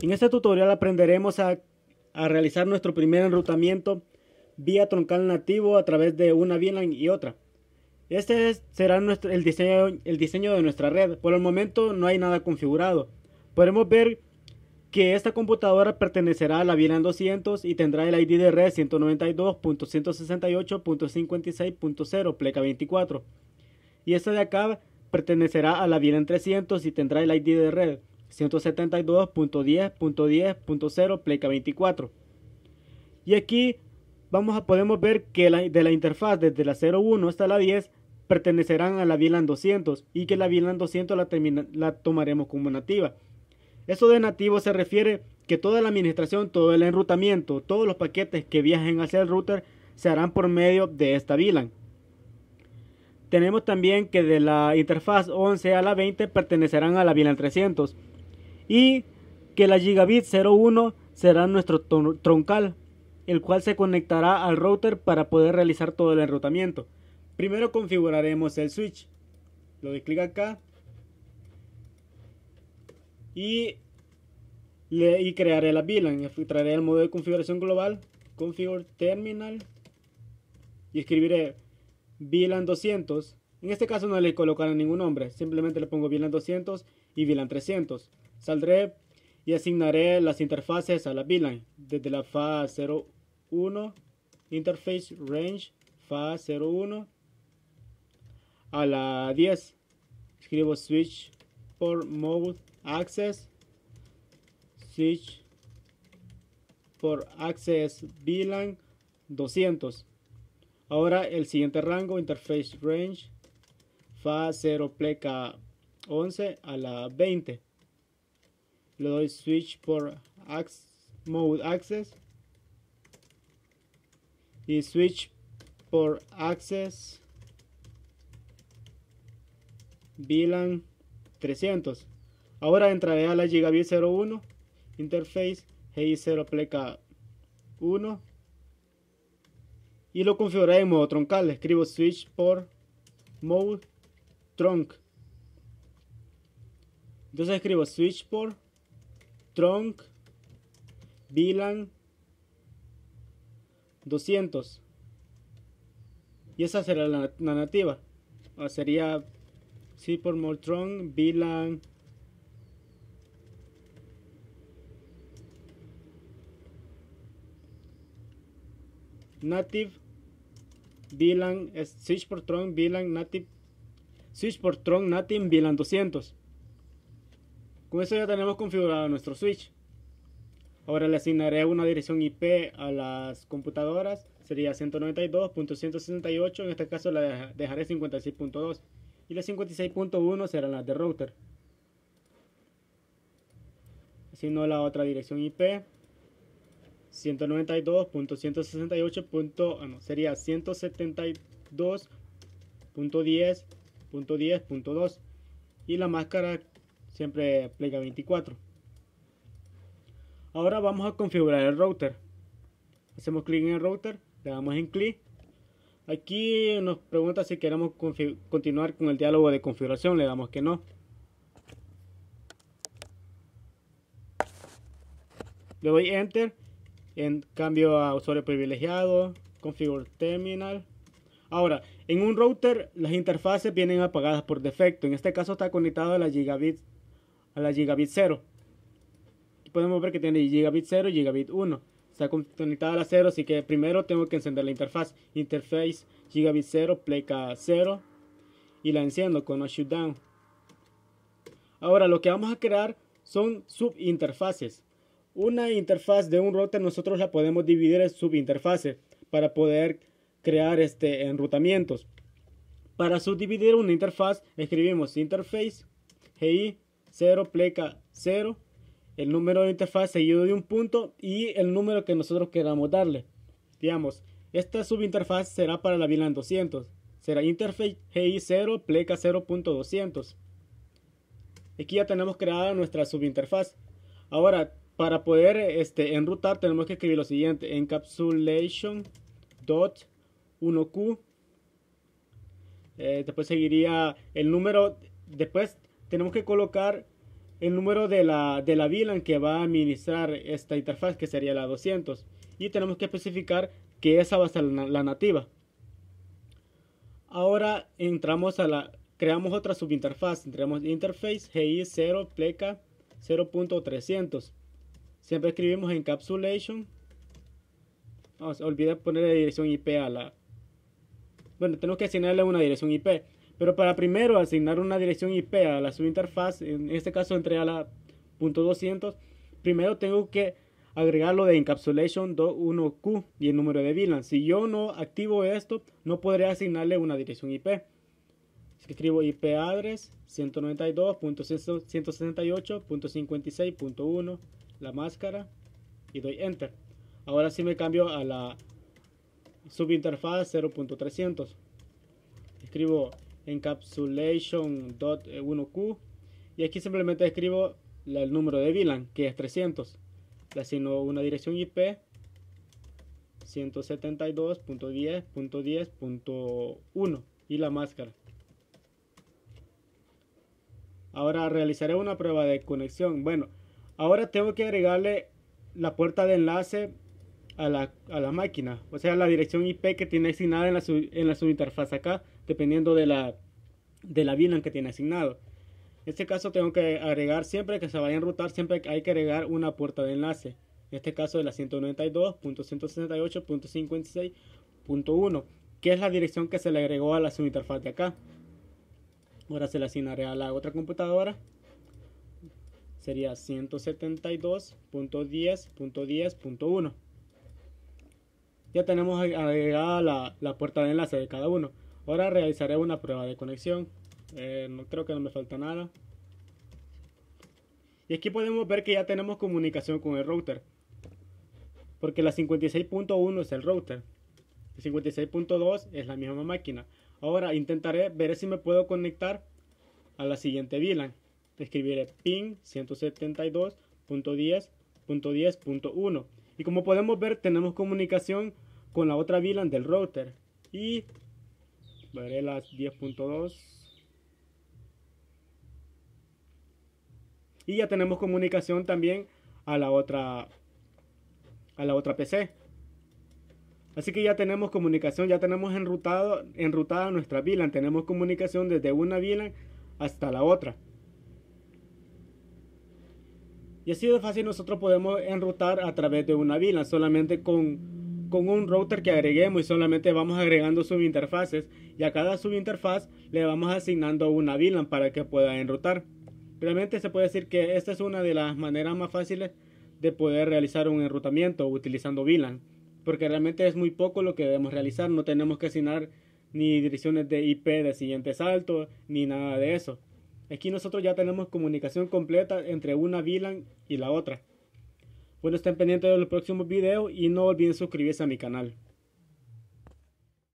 En este tutorial aprenderemos a, realizar nuestro primer enrutamiento vía troncal nativo a través de una VLAN y otra. Este será el, diseño, el diseño de nuestra red. Por el momento no hay nada configurado. Podemos ver que esta computadora pertenecerá a la VLAN 200 y tendrá el ID de red 192.168.56.0 pleca 24. Y esta de acá pertenecerá a la VLAN 300 y tendrá el ID de red 172.10.10.0 pleca 24. Y aquí vamos a, podemos ver que de la interfaz desde la 01 hasta la 10 pertenecerán a la VLAN 200 y que la VLAN 200 la, la tomaremos como nativa. Eso de nativo se refiere que toda la administración, todo el enrutamiento, todos los paquetes que viajen hacia el router se harán por medio de esta VLAN. Tenemos también que de la interfaz 11 a la 20 pertenecerán a la VLAN 300 y que la gigabit 01 será nuestro troncal, el cual se conectará al router para poder realizar todo el enrutamiento. Primero configuraremos el switch. Lo doy clic acá. Y, y crearé la VLAN. Traeré el modo de configuración global. Configure terminal. Y escribiré VLAN 200. En este caso no le colocaré ningún nombre. Simplemente le pongo VLAN 200 y VLAN 300. Saldré y asignaré las interfaces a la VLAN desde la FA01 Interface Range FA01 a la 10. Escribo switch por mode access switch por access VLAN 200. Ahora el siguiente rango interface range FA0 pleca 11 a la 20 le doy switch por mode access y switch por access VLAN 300 ahora entraré a la gigabit 01 interface GI0 pleca 1 y lo configuraré en modo troncal escribo switch por mode trunk entonces escribo switch por Tronk, VILAN 200. Y esa será la, nativa. O ah, sería si por Moltron, VILAN Native, VILAN Switch por Tron, VLAN, Native, Switch por Tron, Native, 200. Con eso ya tenemos configurado nuestro switch. Ahora le asignaré una dirección IP a las computadoras, sería 192.168, en este caso la dejaré 56.2 y la 56.1 serán las de router. Asigno la otra dirección IP 192.168. Ah, no, sería 172.10.10.2 y la máscara Siempre plega 24. Ahora vamos a configurar el router. Hacemos clic en el router, le damos en clic. Aquí nos pregunta si queremos continuar con el diálogo de configuración, le damos que no. Le doy enter, en cambio a usuario privilegiado, configure terminal. Ahora, en un router las interfaces vienen apagadas por defecto. En este caso está conectado a la gigabit a la gigabit 0. podemos ver que tiene gigabit 0 y gigabit 1. Está conectada a la 0, así que primero tengo que encender la interfaz. Interface gigabit 0, pleca 0. Y la enciendo con un shutdown. Ahora lo que vamos a crear son subinterfaces. Una interfaz de un router nosotros la podemos dividir en subinterfaces para poder crear este enrutamientos. Para subdividir una interfaz escribimos interface GI 0 pleca 0, el número de interfaz seguido de un punto y el número que nosotros queramos darle. Digamos, esta subinterfaz será para la VLAN 200. Será interface GI0 pleca 0.200. Aquí ya tenemos creada nuestra subinterfaz. Ahora, para poder este, enrutar tenemos que escribir lo siguiente. Encapsulation dot 1q. Eh, después seguiría el número. Después tenemos que colocar el número de la, de la VLAN que va a administrar esta interfaz, que sería la 200. Y tenemos que especificar que esa va a ser la, nativa. Ahora entramos a la, creamos otra subinterfaz. Entramos interface GI0 pleca 0.300. Siempre escribimos encapsulation. Vamos, olvidé poner la dirección IP a la... Bueno, tenemos que asignarle una dirección IP. Pero para primero asignar una dirección IP a la subinterfaz, en este caso entre a la .200, primero tengo que agregar lo de 21 q y el número de VLAN. Si yo no activo esto, no podré asignarle una dirección IP. Escribo IP address 192.168.56.1, la máscara y doy enter. Ahora sí me cambio a la subinterfaz 0.300. Escribo encapsulation.1q e y aquí simplemente escribo el número de VLAN que es 300 le asigno una dirección IP 172.10.10.1 y la máscara ahora realizaré una prueba de conexión bueno ahora tengo que agregarle la puerta de enlace a la, máquina o sea la dirección IP que tiene asignada en la, en la subinterfaz acá dependiendo de la, de la VLAN que tiene asignado. En este caso tengo que agregar siempre que se vaya a enrutar, siempre hay que agregar una puerta de enlace. En este caso de la 192.168.56.1, que es la dirección que se le agregó a la subinterfaz de acá. Ahora se le asignaré a la otra computadora. Sería 172.10.10.1. Ya tenemos agregada la puerta de enlace de cada uno. Ahora realizaré una prueba de conexión. Eh, no creo que no me falta nada. Y aquí podemos ver que ya tenemos comunicación con el router. Porque la 56.1 es el router. 56.2 es la misma máquina. Ahora intentaré ver si me puedo conectar a la siguiente VLAN. Escribiré ping 172.10.10.1. Y como podemos ver tenemos comunicación con la otra VLAN del router. Y las 10.2. Y ya tenemos comunicación también a la otra a la otra PC. Así que ya tenemos comunicación, ya tenemos enrutado, enrutada nuestra VLAN, tenemos comunicación desde una VLAN hasta la otra. Y así de fácil nosotros podemos enrutar a través de una VLAN, solamente con con un router que agreguemos y solamente vamos agregando subinterfaces y a cada subinterfaz le vamos asignando una VLAN para que pueda enrutar. Realmente se puede decir que esta es una de las maneras más fáciles de poder realizar un enrutamiento utilizando VLAN, porque realmente es muy poco lo que debemos realizar, no tenemos que asignar ni direcciones de IP de siguiente salto, ni nada de eso. Aquí nosotros ya tenemos comunicación completa entre una VLAN y la otra. Bueno, estén pendientes de los próximos videos y no olviden suscribirse a mi canal.